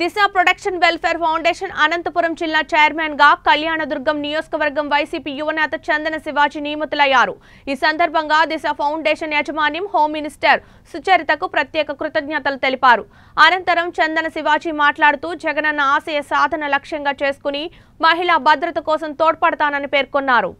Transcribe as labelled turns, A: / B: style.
A: దిశ production welfare foundation Anantapuram జిల్లా chairman గా కళ్యాణదుర్గం నియోజకవర్గం వైసీపీ యువనేత చందన శివాజీ నియమితులయ్యారు ఈ సందర్భంగా దిశ ఫౌండేషన్ యజమాన్యం హోమ్ మినిస్టర్ సుచరితకు ప్రత్యేక కృతజ్ఞతలు తెలిపారు అనంతరం చందన శివాజీ మాట్లాడుతూ జగనన్న ఆశయ సాధన లక్ష్యంగా చేసుకుని మహిళా భద్రత కోసం తోడ్పడతానని పేర్కొన్నారు